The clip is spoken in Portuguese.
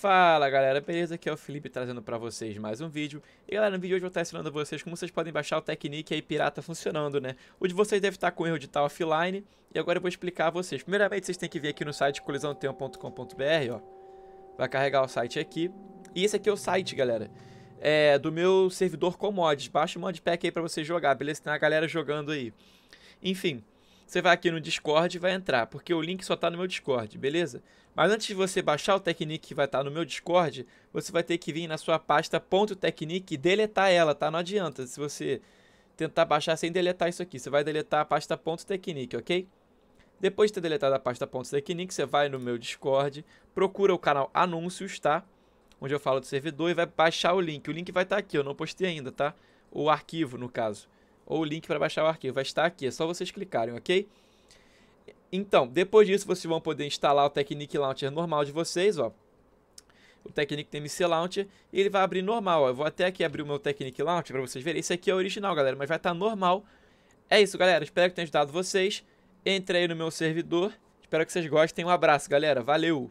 Fala galera, beleza? Aqui é o Felipe trazendo para vocês mais um vídeo. E galera, no vídeo hoje eu vou estar ensinando a vocês como vocês podem baixar o Technique aí pirata funcionando, né? O de vocês deve estar com erro de estar offline e agora eu vou explicar a vocês. Primeiramente vocês têm que vir aqui no site colisãotempo.com.br, ó. Vai carregar o site aqui. E esse aqui é o site, galera, é do meu servidor com mods. Baixa o modpack aí para você jogar, beleza? Tem a galera jogando aí. Enfim, você vai aqui no Discord e vai entrar, porque o link só está no meu Discord, beleza? Mas antes de você baixar o Technique que vai estar tá no meu Discord, você vai ter que vir na sua pasta .technique e deletar ela, tá? Não adianta se você tentar baixar sem deletar isso aqui. Você vai deletar a pasta .technique, ok? Depois de ter deletado a pasta .technique, você vai no meu Discord, procura o canal Anúncios, tá? Onde eu falo do servidor e vai baixar o link. O link vai estar tá aqui, eu não postei ainda, tá? O arquivo, no caso ou o link para baixar o arquivo. Vai estar aqui, é só vocês clicarem, ok? Então, depois disso, vocês vão poder instalar o Technic Launcher normal de vocês, ó. O Technic TMC Launcher, e ele vai abrir normal, ó. Eu vou até aqui abrir o meu Technic Launcher para vocês verem. Esse aqui é original, galera, mas vai estar tá normal. É isso, galera. Espero que tenha ajudado vocês. Entre aí no meu servidor. Espero que vocês gostem. Um abraço, galera. Valeu!